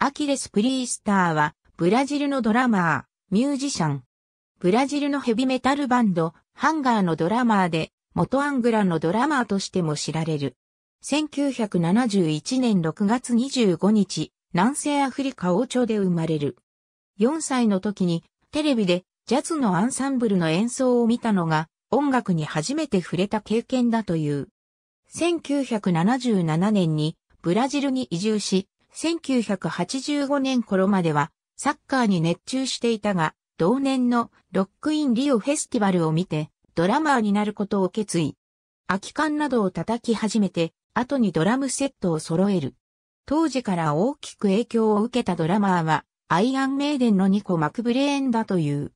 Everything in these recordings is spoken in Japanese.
アキレス・プリースターは、ブラジルのドラマー、ミュージシャン。ブラジルのヘビメタルバンド、ハンガーのドラマーで、元アングラのドラマーとしても知られる。1971年6月25日、南西アフリカ王朝で生まれる。4歳の時に、テレビで、ジャズのアンサンブルの演奏を見たのが、音楽に初めて触れた経験だという。1977年に、ブラジルに移住し、1985年頃まではサッカーに熱中していたが、同年のロックインリオフェスティバルを見て、ドラマーになることを決意。空き缶などを叩き始めて、後にドラムセットを揃える。当時から大きく影響を受けたドラマーは、アイアンメイデンのニコ・マクブレーンだという。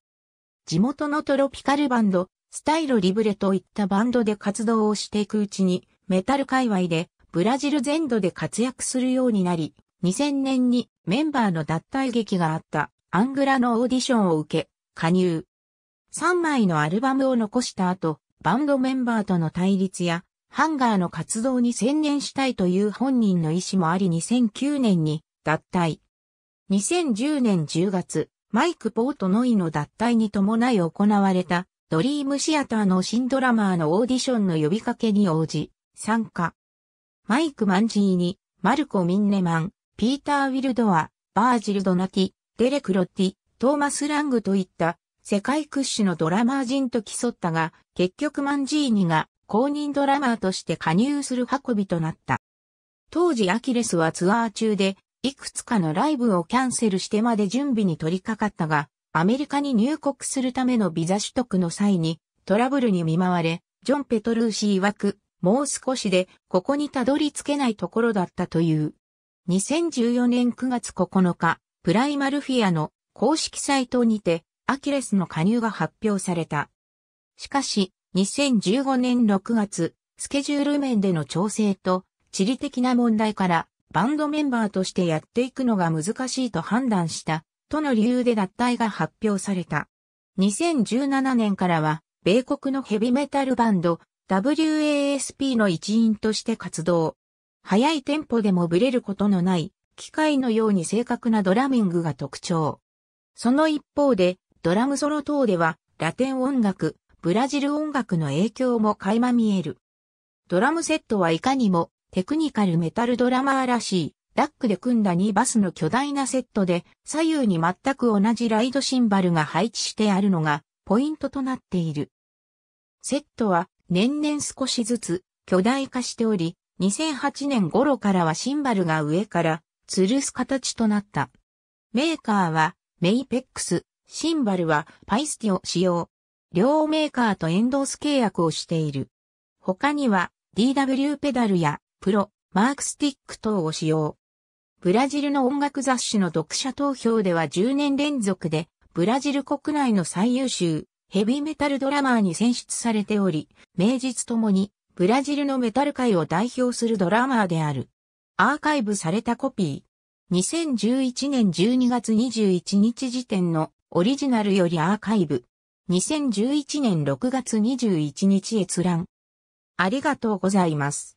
地元のトロピカルバンド、スタイロ・リブレといったバンドで活動をしていくうちに、メタル界隈でブラジル全土で活躍するようになり、2000年にメンバーの脱退劇があったアングラのオーディションを受け、加入。3枚のアルバムを残した後、バンドメンバーとの対立や、ハンガーの活動に専念したいという本人の意思もあり2009年に脱退。2010年10月、マイク・ポートノイの脱退に伴い行われた、ドリームシアターの新ドラマーのオーディションの呼びかけに応じ、参加。マイク・マンジーに、マルコ・ミンネマン、ピーター・ウィルドア、バージル・ドナティ、デレク・ロッティ、トーマス・ラングといった世界屈指のドラマー人と競ったが、結局マンジーニが公認ドラマーとして加入する運びとなった。当時アキレスはツアー中で、いくつかのライブをキャンセルしてまで準備に取り掛かったが、アメリカに入国するためのビザ取得の際にトラブルに見舞われ、ジョン・ペトルーシー曰く、もう少しでここにたどり着けないところだったという。2014年9月9日、プライマルフィアの公式サイトにて、アキレスの加入が発表された。しかし、2015年6月、スケジュール面での調整と、地理的な問題から、バンドメンバーとしてやっていくのが難しいと判断した、との理由で脱退が発表された。2017年からは、米国のヘビメタルバンド、WASP の一員として活動。速いテンポでもブレることのない、機械のように正確なドラミングが特徴。その一方で、ドラムソロ等では、ラテン音楽、ブラジル音楽の影響も垣間見える。ドラムセットはいかにも、テクニカルメタルドラマーらしい、ラックで組んだ2バスの巨大なセットで、左右に全く同じライドシンバルが配置してあるのが、ポイントとなっている。セットは、年々少しずつ、巨大化しており、2008年頃からはシンバルが上から吊るす形となった。メーカーはメイペックス、シンバルはパイスティを使用。両メーカーとエンドース契約をしている。他には DW ペダルやプロ、マークスティック等を使用。ブラジルの音楽雑誌の読者投票では10年連続でブラジル国内の最優秀ヘビーメタルドラマーに選出されており、名実ともにブラジルのメタル界を代表するドラマーである。アーカイブされたコピー。2011年12月21日時点のオリジナルよりアーカイブ。2011年6月21日閲覧。ありがとうございます。